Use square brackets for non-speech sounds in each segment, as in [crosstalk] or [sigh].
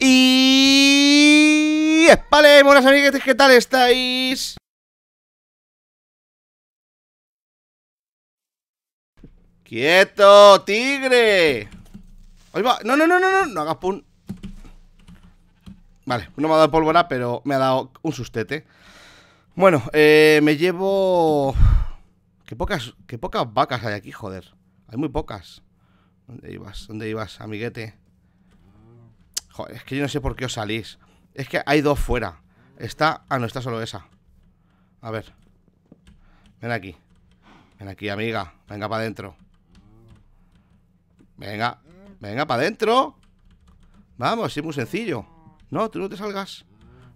Y... Vale, buenas amigas, ¿qué tal estáis? ¡Quieto, tigre! No, no, no, no, no, no hagas pun. Vale, no me ha dado pólvora, pero me ha dado un sustete. Bueno, eh, me llevo... Qué pocas, qué pocas vacas hay aquí, joder. Hay muy pocas. ¿Dónde ibas? ¿Dónde ibas, amiguete? Joder, es que yo no sé por qué os salís. Es que hay dos fuera. Está... Ah, no, está solo esa. A ver. Ven aquí. Ven aquí, amiga. Venga para adentro. Venga. Venga para adentro. Vamos, es muy sencillo. No, tú no te salgas.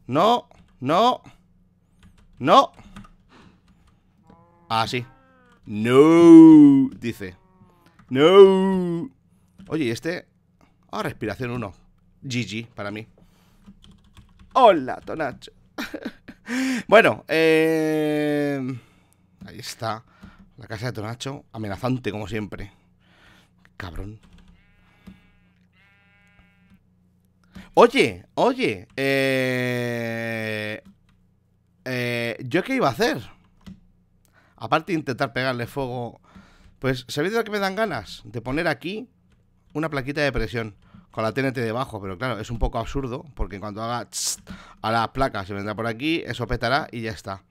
No, no, no. Ah, sí no, dice. No. Oye, ¿y este... Ah, respiración 1. GG, para mí. Hola, Tonacho. [laughs] bueno, eh... Ahí está. La casa de Tonacho, amenazante como siempre. Cabrón. Oye, oye, eh, eh, ¿yo qué iba a hacer? Aparte de intentar pegarle fuego, pues ¿sabéis de lo que me dan ganas? De poner aquí una plaquita de presión con la TNT debajo, pero claro, es un poco absurdo, porque cuando haga a la placa se vendrá por aquí, eso petará y ya está.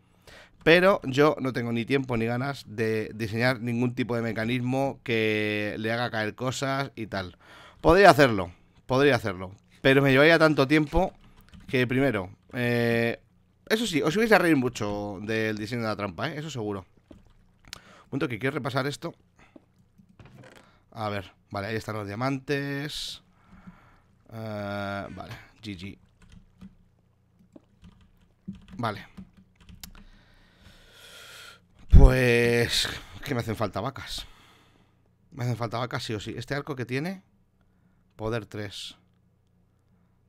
Pero yo no tengo ni tiempo ni ganas de diseñar ningún tipo de mecanismo que le haga caer cosas y tal. Podría hacerlo, podría hacerlo, pero me ya tanto tiempo que primero... Eh, eso sí, os ibais a reír mucho del diseño de la trampa, ¿eh? eso seguro. punto que quiero repasar esto. A ver, vale, ahí están los diamantes. Eh, vale, GG. Vale. Pues... Que me hacen falta vacas. Me hacen falta vacas sí o sí. Este arco que tiene... Poder 3.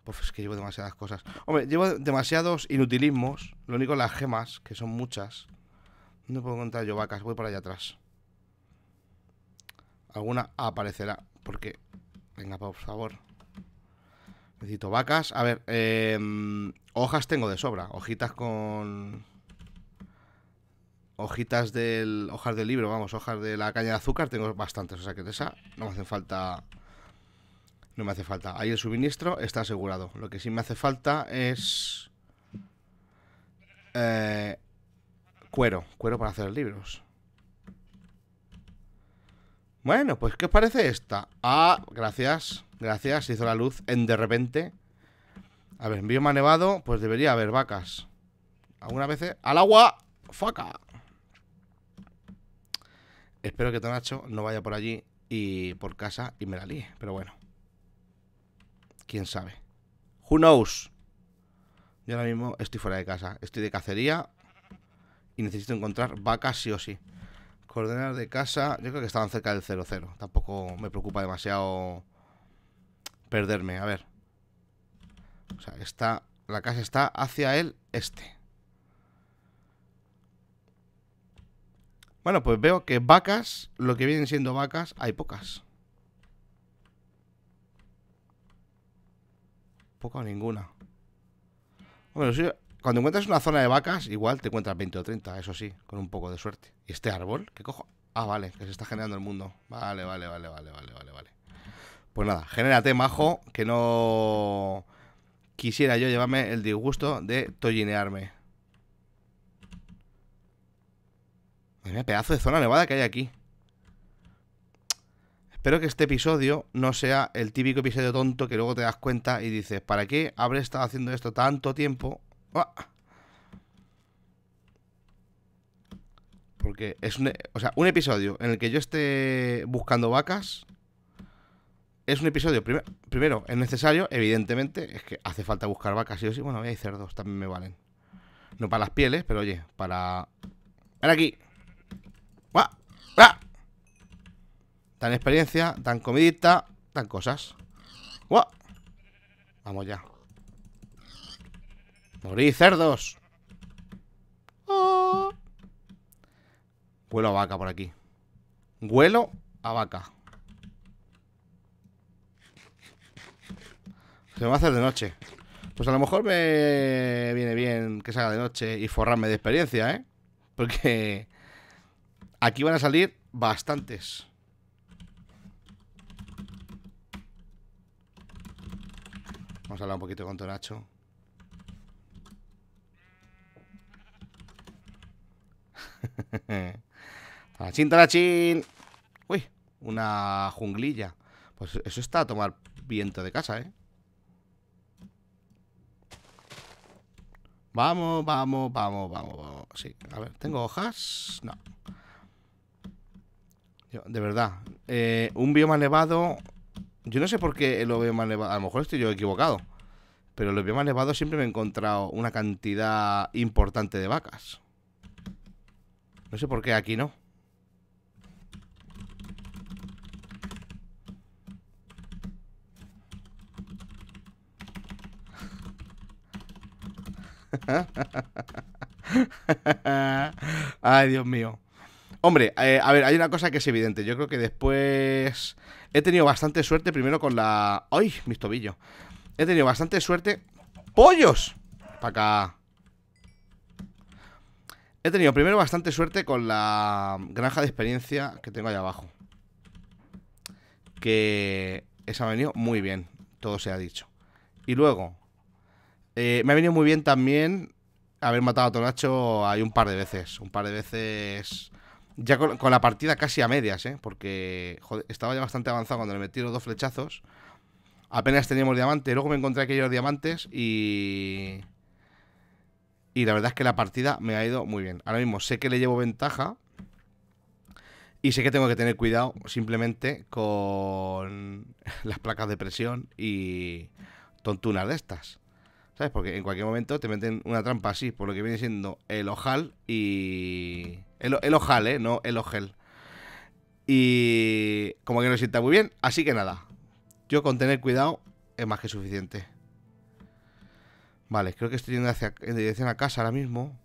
Pues es que llevo demasiadas cosas. Hombre, llevo demasiados inutilismos. Lo único las gemas, que son muchas. No puedo encontrar yo vacas, voy para allá atrás. Alguna aparecerá, porque... Venga, por favor. Necesito vacas. A ver, eh, hojas tengo de sobra. Hojitas con... Hojitas del... Hojas del libro, vamos, hojas de la caña de azúcar tengo bastantes. O sea que de esa no me hacen falta no me hace falta. Ahí el suministro está asegurado. Lo que sí me hace falta es... Eh, cuero, cuero para hacer libros. Bueno, pues ¿qué os parece esta? Ah, gracias, gracias, se hizo la luz en de repente. A ver, en bioma nevado, pues debería haber vacas. ¿Alguna vez? ¡Al agua! ¡Faca! Espero que Tonacho no vaya por allí y por casa y me la líe, pero bueno quién sabe. Who knows? Yo ahora mismo estoy fuera de casa, estoy de cacería y necesito encontrar vacas sí o sí. Coordenadas de casa, yo creo que estaban cerca del 00. Tampoco me preocupa demasiado perderme. A ver. O sea, está, la casa está hacia el este. Bueno, pues veo que vacas, lo que vienen siendo vacas, hay pocas. poca ninguna. Bueno, cuando encuentras una zona de vacas, igual te encuentras 20 o 30, eso sí, con un poco de suerte. ¿Y este árbol? ¿Qué cojo? Ah, vale, que se está generando el mundo. Vale, vale, vale, vale, vale, vale, vale. Pues nada, genérate, majo, que no quisiera yo llevarme el disgusto de tollinearme. Mira, pedazo de zona nevada que hay aquí. Espero que este episodio no sea el típico episodio tonto que luego te das cuenta y dices, ¿para qué habré estado haciendo esto tanto tiempo? Porque es un, e, o sea, un episodio en el que yo esté buscando vacas. Es un episodio, primero, es necesario, evidentemente, es que hace falta buscar vacas. Y o sí, bueno, hay cerdos, también me valen. No para las pieles, pero oye, para... Ven aquí. ¡Buah! ¡Buah! Tan experiencia, tan comidita, tan cosas. ¡Guau! Vamos ya. ¡Morí, cerdos! Ah. Vuelo a vaca por aquí. Vuelo a vaca. Se me va a hacer de noche. Pues a lo mejor me viene bien que salga de noche y forrarme de experiencia, ¿eh? Porque aquí van a salir bastantes. Vamos a hablar un poquito con Tonacho. [laughs] Tarachín, tarachín. Uy, una junglilla. Pues eso está a tomar viento de casa, ¿eh? Vamos, vamos, vamos, vamos, vamos. Sí, a ver, ¿tengo hojas? No. de verdad. Eh, un bioma elevado yo no sé por qué lo veo más elevado. A lo mejor estoy yo equivocado. Pero lo veo más elevado siempre me he encontrado una cantidad importante de vacas. No sé por qué aquí no. [laughs] Ay, Dios mío. Hombre, eh, a ver, hay una cosa que es evidente. Yo creo que después he tenido bastante suerte primero con la... ¡Ay, mis tobillos! He tenido bastante suerte... ¡Pollos! Para acá. He tenido primero bastante suerte con la granja de experiencia que tengo allá abajo. Que esa ha venido muy bien, todo se ha dicho. Y luego, eh, me ha venido muy bien también haber matado a Tonacho hay un par de veces. Un par de veces ya con, la partida casi a medias, ¿eh? Porque estaba ya bastante avanzado cuando le metí los dos flechazos. Apenas teníamos diamantes, Luego me encontré aquellos diamantes y... Y la verdad es que la partida me ha ido muy bien. Ahora mismo sé que le llevo ventaja. Y sé que tengo que tener cuidado simplemente con [laughs] las placas de presión y tontunas de estas. ¿Sabes? Porque en cualquier momento te meten una trampa así, por lo que viene siendo el ojal y el, ojal, ¿eh? No el ojel. Y como que no sienta muy bien. Así que nada. Yo con tener cuidado es más que suficiente. Vale, creo que estoy yendo hacia, en dirección a casa ahora mismo.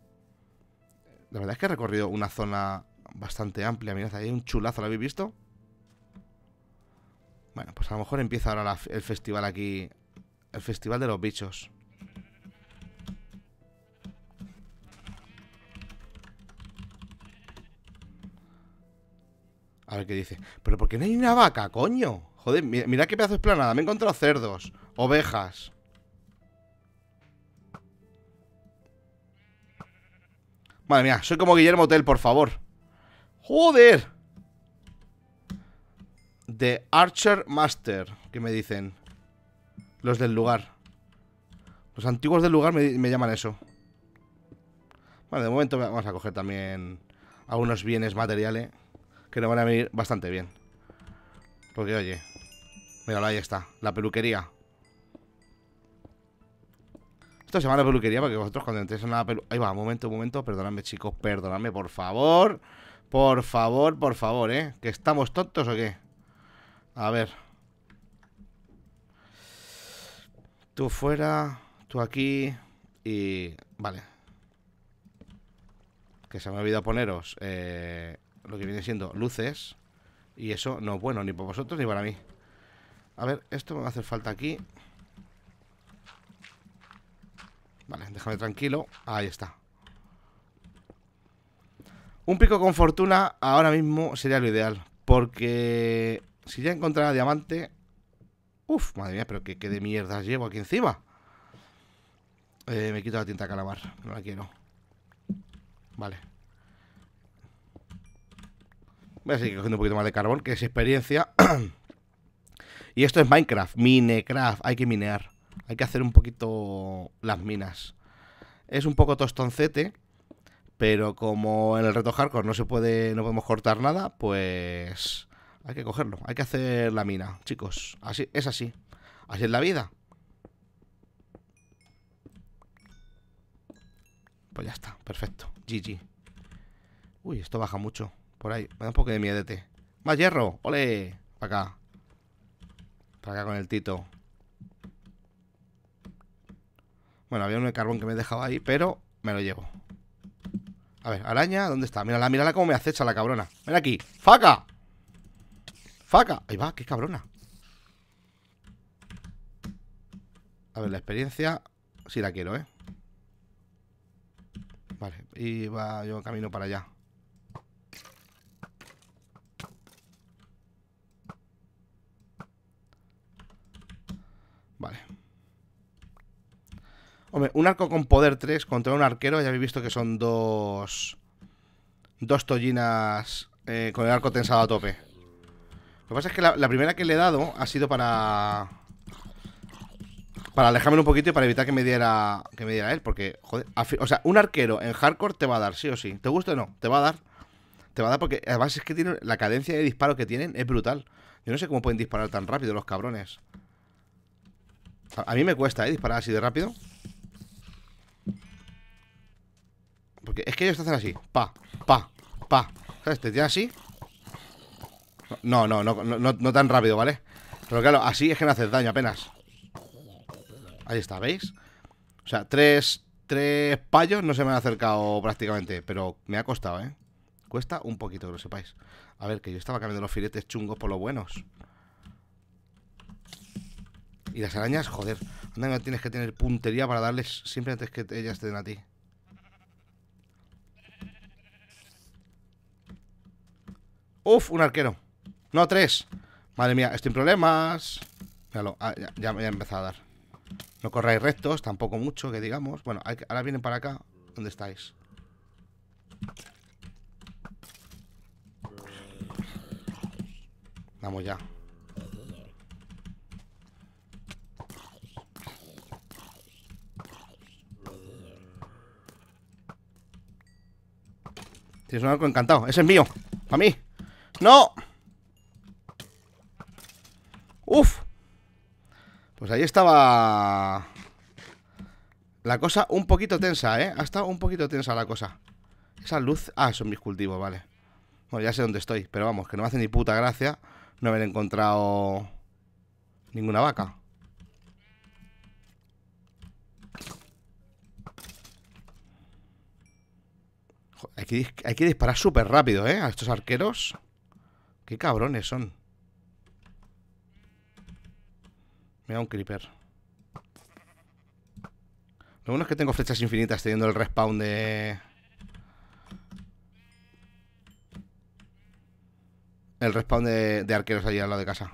La verdad es que he recorrido una zona bastante amplia. Mirad, ahí hay un chulazo, ¿lo habéis visto? Bueno, pues a lo mejor empieza ahora el festival aquí. El festival de los bichos. A ver qué dice. Pero ¿por qué no hay una vaca, coño? Joder, mira, qué pedazo de planada. Me he encontrado cerdos, ovejas. Madre mía, soy como Guillermo Tell, por favor. ¡Joder! The Archer Master, que me dicen. Los del lugar. Los antiguos del lugar me, me llaman eso. Bueno, de momento vamos a coger también algunos bienes materiales que nos van a venir bastante bien. Porque, oye, míralo, ahí está, la peluquería. Esto se llama la peluquería porque vosotros cuando entréis en la peluquería... Ahí va, un momento, un momento, perdonadme, chicos, perdonadme, por favor. Por favor, por favor, ¿eh? ¿Que estamos tontos o qué? A ver. Tú fuera, tú aquí y... Vale. Que se me ha olvidado poneros eh, lo que viene siendo luces. Y eso no es bueno ni para vosotros ni para mí. A ver, esto me va a hacer falta aquí. Vale, déjame tranquilo. Ahí está. Un pico con fortuna ahora mismo sería lo ideal. Porque si ya encontrara diamante... Uf, madre mía, pero qué, qué de mierda llevo aquí encima. Eh, me quito la tinta calabar, no la quiero. Vale. Voy a seguir cogiendo un poquito más de carbón, que es experiencia. [clears throat] y esto es Minecraft, Minecraft, hay que minear. Hay que hacer un poquito las minas. Es un poco tostoncete, pero como en el reto hardcore no se puede, no podemos cortar nada, pues hay que cogerlo, hay que hacer la mina, chicos. Así es así. Así es la vida. Pues ya está, perfecto. GG. Uy, esto baja mucho. Por ahí, me un poco de miedete. ¡Más hierro! ¡Ole! Para acá. Para acá con el Tito. Bueno, había uno carbón que me dejaba ahí, pero me lo llevo. A ver, araña, ¿dónde está? Mírala, mírala cómo me acecha la cabrona. Ven aquí. ¡Faca! ¡Faca! Ahí va, qué cabrona. A ver, la experiencia sí la quiero, ¿eh? Vale, y va yo camino para allá. Hombre, un arco con poder 3 contra un arquero, ya habéis visto que son dos. Dos tollinas eh, con el arco tensado a tope. Lo que pasa es que la, primera que le he dado ha sido para. Para alejarme un poquito y para evitar que me diera. Que me diera él, porque, joder. O sea, un arquero en hardcore te va a dar, sí o sí. ¿Te gusta o no? Te va a dar. Te va a dar porque además es que tienen La cadencia de disparo que tienen es brutal. Yo no sé cómo pueden disparar tan rápido los cabrones. A, a mí me cuesta, ¿eh? Disparar así de rápido. Porque es que ellos te hacen así. Pa, pa, pa. ¿Sabes? Te tiran así. No, no, no, no, tan rápido, ¿vale? Pero claro, así es que no haces daño apenas. Ahí está, ¿veis? O sea, tres, tres payos no se me han acercado prácticamente, pero me ha costado, ¿eh? Cuesta un poquito, que lo sepáis. A ver, que yo estaba cambiando los filetes chungos por los buenos. Y las arañas, joder. Anda, tienes que tener puntería para darles siempre antes que ellas te den a ti. Uf, un arquero. No, tres. Madre mía, estoy en problemas. Míralo, ah, ya, me he empezado a dar. No corráis rectos, tampoco mucho, que digamos. Bueno, ahora vienen para acá. ¿Dónde estáis? Vamos ya. Tienes un arco encantado. Ese es mío. Para mí. ¡No! ¡Uf! Pues ahí estaba... La cosa un poquito tensa, ¿eh? Ha estado un poquito tensa la cosa. Esa luz... Ah, son mis cultivos, vale. Bueno, ya sé dónde estoy, pero vamos, que no me hace ni puta gracia no haber encontrado ninguna vaca. hay, que, hay que disparar súper rápido, ¿eh? A estos arqueros. Qué cabrones son. Me da un creeper. Lo bueno es que tengo flechas infinitas teniendo el respawn de... El respawn de, arqueros allí al lado de casa.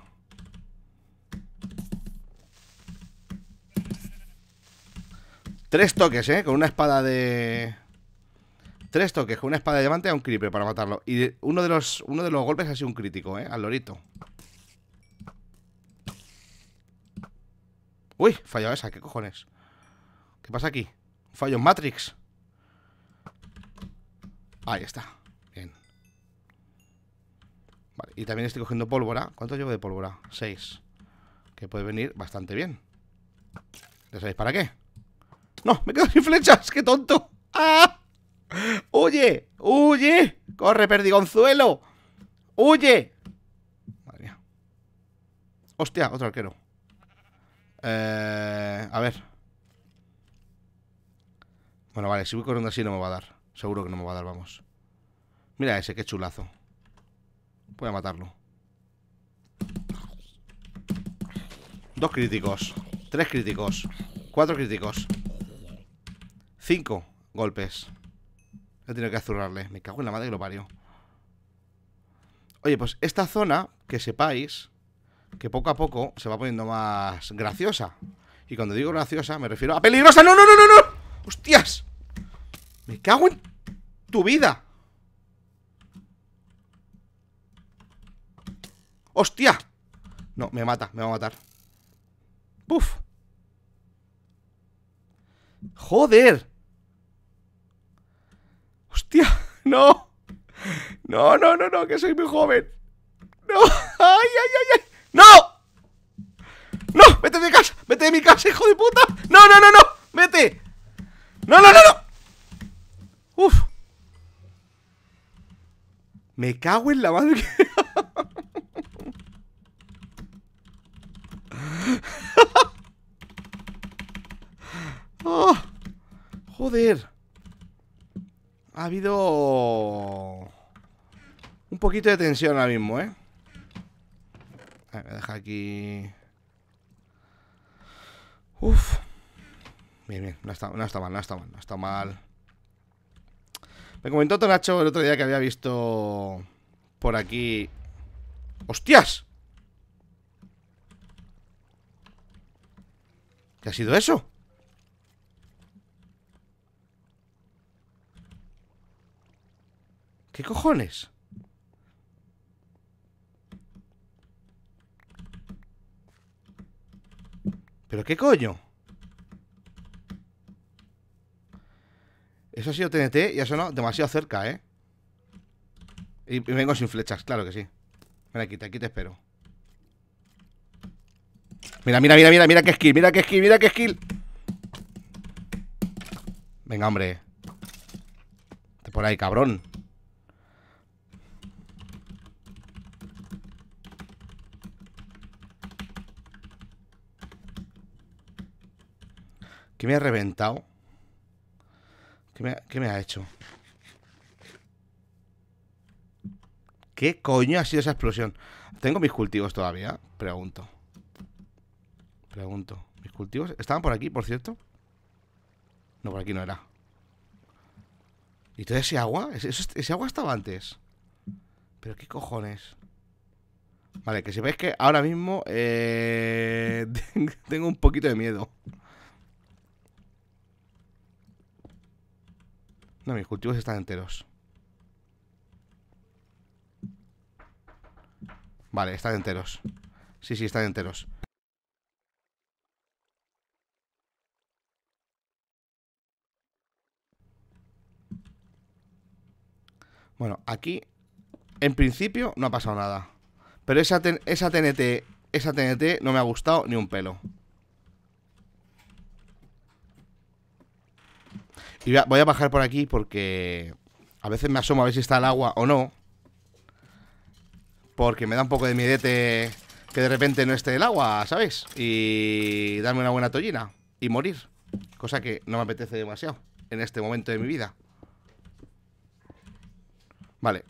Tres toques, ¿eh? Con una espada de tres toques con una espada de diamante a un creeper para matarlo. Y uno de los, uno de los golpes ha sido un crítico, ¿eh? Al lorito. Uy, Falló esa, ¿qué cojones? ¿Qué pasa aquí? Fallo en Matrix. Ahí está. Bien. Vale, y también estoy cogiendo pólvora. ¿Cuánto llevo de pólvora? Seis. Que puede venir bastante bien. ¿Ya sabéis para qué? ¡No! ¡Me quedo [laughs] sin flechas! ¡Qué tonto! ¡Ah! ¡Huye! ¡Huye! ¡Corre, perdigonzuelo! ¡Huye! Madre mía. Hostia, otro arquero. Eh, a ver. Bueno, vale, si voy corriendo así no me va a dar. Seguro que no me va a dar, vamos. Mira ese, qué chulazo. Voy a matarlo. Dos críticos. Tres críticos. Cuatro críticos. Cinco golpes. He tenido que azurrarle. Me cago en la madre que lo parió. Oye, pues esta zona, que sepáis, que poco a poco se va poniendo más graciosa. Y cuando digo graciosa, me refiero a peligrosa. ¡No, no, no, no, no! ¡Hostias! Me cago en tu vida. ¡Hostia! No, me mata, me va a matar. ¡Puf! ¡Joder! [laughs] no, no, no! ¡Que soy muy joven! ¡No! [laughs] ¡Ay, ay, ay, ay! ¡No! ¡No! ¡Vete de mi casa! ¡Vete de mi casa, hijo de puta! ¡No, no, no, no! ¡Vete! ¡No, no, no, no! ¡Uf! Me cago en la madre oh, [laughs] joder. Ha habido... Un poquito de tensión ahora mismo, ¿eh? A ver, me deja aquí... Uf. Bien, bien. No está, no mal, no está mal, no está mal. Me comentó Tonacho el otro día que había visto por aquí... ¡Hostias! ¿Qué ha sido eso? ¿Qué cojones? ¿Pero qué coño? Eso ha sido TNT y eso no. demasiado cerca, ¿eh? Y, vengo sin flechas, claro que sí. Mira, aquí, aquí te espero. Mira, mira, mira, mira, mira qué skill, mira qué skill, mira qué skill. Venga, hombre. Te Por ahí, cabrón. Que me ha reventado. ¿Qué me, ha hecho? ¿Qué coño ha sido esa explosión? ¿Tengo mis cultivos todavía? Pregunto. Pregunto. ¿Mis cultivos? ¿Estaban por aquí, por cierto? No, por aquí no era. ¿Y todo ese agua? ¿Ese, agua estaba antes? ¿Pero qué cojones? Vale, que sepáis que ahora mismo eh, [laughs] tengo un poquito de miedo. No, mis cultivos están enteros. Vale, están enteros. Sí, sí, están enteros. Bueno, aquí en principio no ha pasado nada. Pero esa, esa TNT, esa TNT no me ha gustado ni un pelo. Y voy a bajar por aquí porque a veces me asomo a ver si está el agua o no. Porque me da un poco de miedete que de repente no esté el agua, ¿sabes? Y darme una buena tollina y morir. Cosa que no me apetece demasiado en este momento de mi vida. Vale.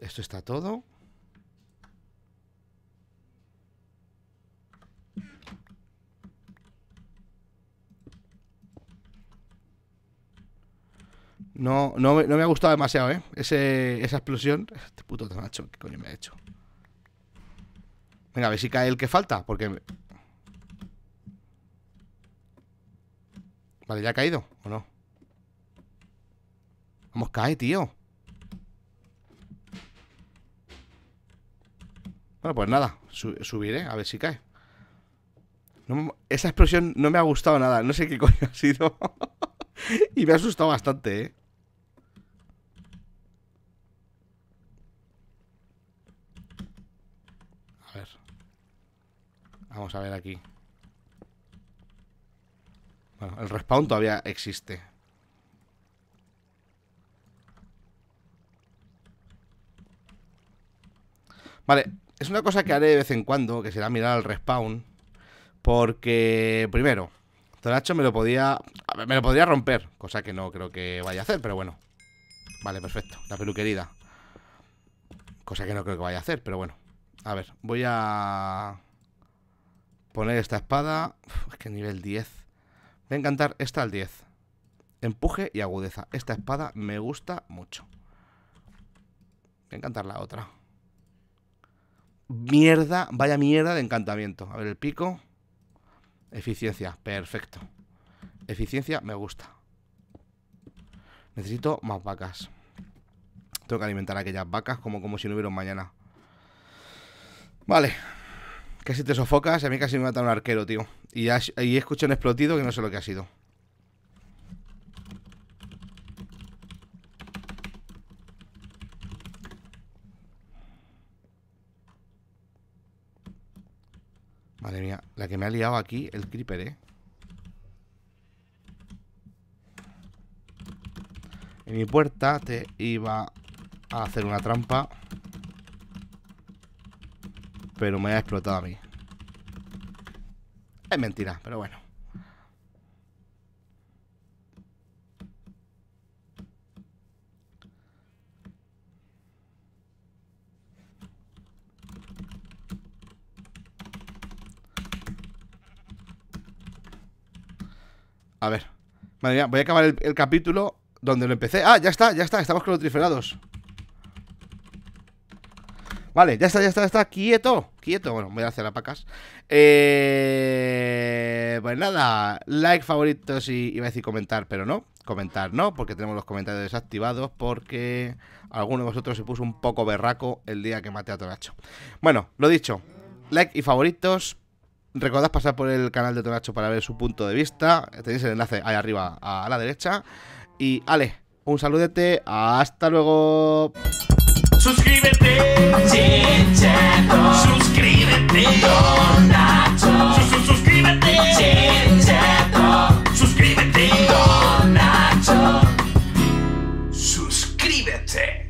Esto está todo. No, me ha gustado demasiado, ¿eh? esa explosión. Este puto tanacho, ¿qué coño me ha hecho? Venga, a ver si cae el que falta, porque... Vale, ¿ya ha caído o no? Vamos, cae, tío. Bueno, pues nada, subiré, a ver si cae. esa explosión no me ha gustado nada, no sé qué [laughs] coño ha sido. y me ha asustado bastante, ¿eh? Vamos a ver aquí. Bueno, el respawn todavía existe. Vale, es una cosa que haré de vez en cuando, que será mirar al respawn. Porque, primero, Toracho me lo podía... Me lo podría romper, cosa que no creo que vaya a hacer, pero bueno. Vale, perfecto, la peluquerida. Cosa que no creo que vaya a hacer, pero bueno. A ver, voy a... Poner esta espada, es que nivel 10. Voy a encantar esta al 10. Empuje y agudeza. Esta espada me gusta mucho. Voy a encantar la otra. Mierda, vaya mierda de encantamiento. A ver el pico. Eficiencia, perfecto. Eficiencia me gusta. Necesito más vacas. Tengo que alimentar a aquellas vacas como, como si no hubiera un mañana. Vale, Casi te sofocas y a mí casi me mata un arquero, tío. Y, ya, y escuché un explotido que no sé lo que ha sido. Madre mía, la que me ha liado aquí el creeper, ¿eh? En mi puerta te iba a hacer una trampa. Pero me ha explotado a mí. Es mentira, pero bueno. A ver. Madre mía, voy a acabar el, capítulo donde lo empecé. Ah, ya está, ya está. Estamos con los triferados. Vale, ya está, ya está, ya está. Quieto, quieto. Bueno, voy a hacer apacas. Eh, pues nada, like, favoritos y iba a decir comentar, pero no. Comentar no, porque tenemos los comentarios desactivados. Porque alguno de vosotros se puso un poco berraco el día que maté a Tonacho. Bueno, lo dicho, like y favoritos. Recordad pasar por el canal de Tonacho para ver su punto de vista. Tenéis el enlace ahí arriba a la derecha. Y Ale, un saludete. Hasta luego. Suscríbete. Chincheto. Suscríbete. Don Nacho. Sus -sus suscríbete. Chincheto. Suscríbete. Don Nacho. Suscríbete.